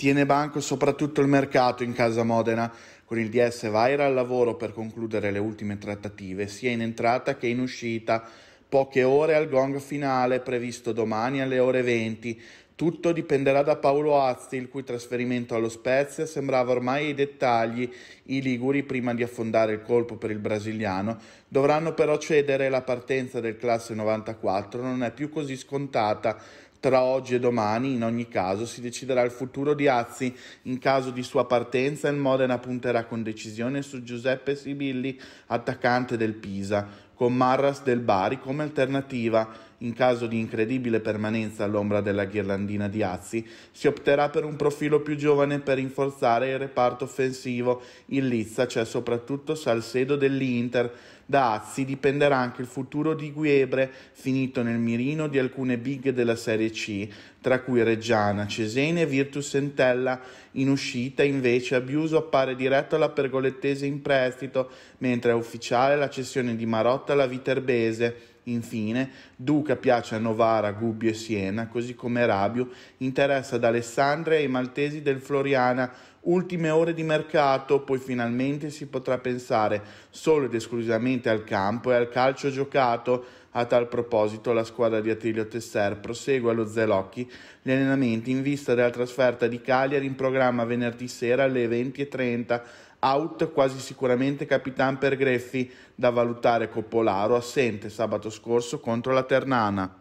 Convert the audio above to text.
Tiene banco soprattutto il mercato in casa Modena. Con il DS Vaira al lavoro per concludere le ultime trattative, sia in entrata che in uscita. Poche ore al gong finale, previsto domani alle ore 20. Tutto dipenderà da Paolo Azzi, il cui trasferimento allo Spezia sembrava ormai ai dettagli. I Liguri, prima di affondare il colpo per il brasiliano, dovranno però cedere la partenza del classe 94, non è più così scontata. Tra oggi e domani, in ogni caso, si deciderà il futuro di Azzi. In caso di sua partenza, il Modena punterà con decisione su Giuseppe Sibilli, attaccante del Pisa, con Marras del Bari come alternativa in caso di incredibile permanenza all'ombra della ghirlandina di Azzi, si opterà per un profilo più giovane per rinforzare il reparto offensivo. In Lizza cioè soprattutto Salcedo dell'Inter. Da Azzi dipenderà anche il futuro di Guebre, finito nel mirino di alcune big della Serie C, tra cui Reggiana, Cesene e Virtus Sentella. In uscita, invece, Abiuso appare diretto alla pergolettese in prestito, mentre è ufficiale la cessione di Marotta alla Viterbese Infine, Duca piace a Novara, Gubbio e Siena, così come Rabio interessa ad Alessandria e ai maltesi del Floriana. Ultime ore di mercato, poi finalmente si potrà pensare solo ed esclusivamente al campo e al calcio giocato. A tal proposito, la squadra di Attilio Tesser prosegue allo Zelocchi gli allenamenti in vista della trasferta di Cagliari in programma venerdì sera alle 20.30 Out quasi sicuramente capitan per Greffi, da valutare Coppolaro assente sabato scorso contro la Ternana.